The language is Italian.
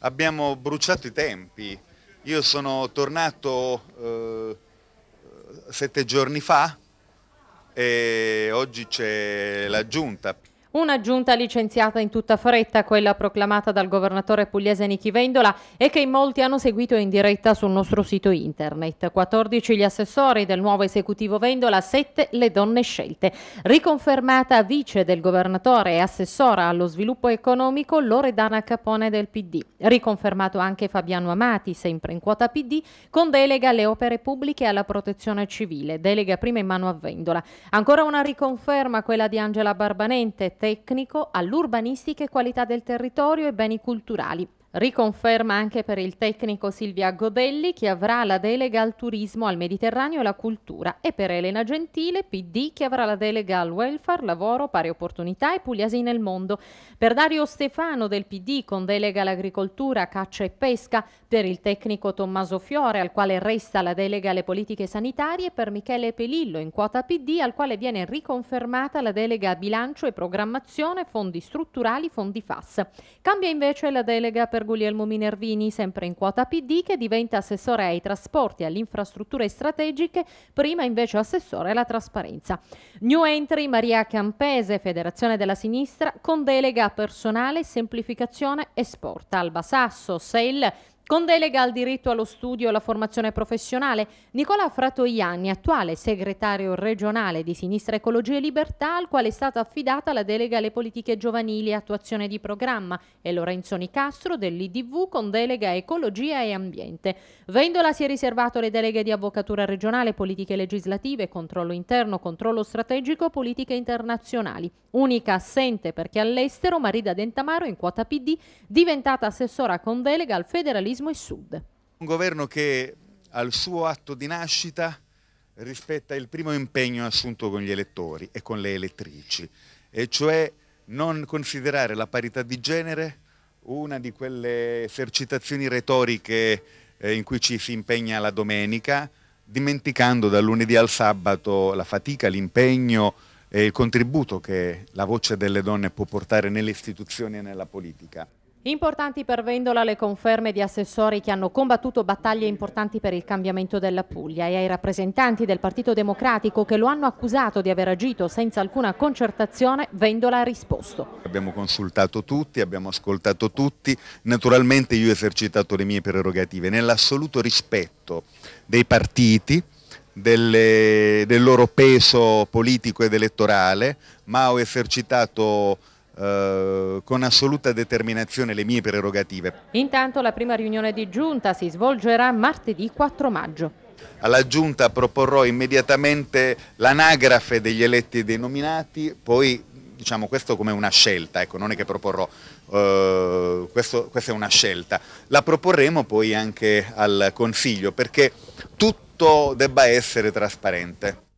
abbiamo bruciato i tempi. Io sono tornato eh, sette giorni fa e oggi c'è la giunta. Una giunta licenziata in tutta fretta, quella proclamata dal governatore pugliese Nichi Vendola e che in molti hanno seguito in diretta sul nostro sito internet. 14 gli assessori del nuovo esecutivo Vendola, 7 le donne scelte. Riconfermata vice del governatore e assessora allo sviluppo economico Loredana Capone del PD. Riconfermato anche Fabiano Amati, sempre in quota PD, con delega alle opere pubbliche e alla protezione civile. Delega prima in mano a Vendola. Ancora una riconferma, quella di Angela Barbanente tecnico all'urbanistica e qualità del territorio e beni culturali, Riconferma anche per il tecnico Silvia Godelli che avrà la delega al turismo, al Mediterraneo e alla cultura e per Elena Gentile, PD, che avrà la delega al welfare, lavoro, pari opportunità e Pugliasi nel mondo. Per Dario Stefano del PD con delega all'agricoltura, caccia e pesca, per il tecnico Tommaso Fiore al quale resta la delega alle politiche sanitarie, per Michele Pelillo in quota PD al quale viene riconfermata la delega a bilancio e programmazione, fondi strutturali, fondi FAS. Cambia invece la delega per per Guglielmo Minervini, sempre in quota PD, che diventa assessore ai trasporti e alle infrastrutture strategiche, prima invece assessore alla trasparenza. New entry Maria Campese, Federazione della Sinistra, con delega personale, semplificazione e sport. Alba Sasso, Sale, con delega al diritto allo studio e alla formazione professionale, Nicola Fratoianni, attuale segretario regionale di Sinistra Ecologia e Libertà, al quale è stata affidata la delega alle politiche giovanili e attuazione di programma, e Lorenzo Nicastro dell'IDV con delega Ecologia e Ambiente. Vendola si è riservato le deleghe di avvocatura regionale, politiche legislative, controllo interno, controllo strategico, politiche internazionali. Unica assente perché all'estero, Marida Dentamaro in quota PD, diventata assessora con delega al federalismo centrodesimo e sud. Un governo che al suo atto di nascita rispetta il primo impegno assunto con gli elettori e con le elettrici, e cioè non considerare la parità di genere una di quelle esercitazioni retoriche eh, in cui ci si impegna la domenica, dimenticando dal lunedì al sabato la fatica, l'impegno e il contributo che la voce delle donne può portare nelle istituzioni e nella politica. Importanti per Vendola le conferme di assessori che hanno combattuto battaglie importanti per il cambiamento della Puglia e ai rappresentanti del Partito Democratico che lo hanno accusato di aver agito senza alcuna concertazione, Vendola ha risposto. Abbiamo consultato tutti, abbiamo ascoltato tutti, naturalmente io ho esercitato le mie prerogative nell'assoluto rispetto dei partiti, delle, del loro peso politico ed elettorale, ma ho esercitato eh, con assoluta determinazione le mie prerogative. Intanto la prima riunione di giunta si svolgerà martedì 4 maggio. Alla giunta proporrò immediatamente l'anagrafe degli eletti e dei nominati, poi diciamo questo come una scelta, ecco, non è che proporrò, eh, questo, questa è una scelta. La proporremo poi anche al Consiglio perché tutto debba essere trasparente.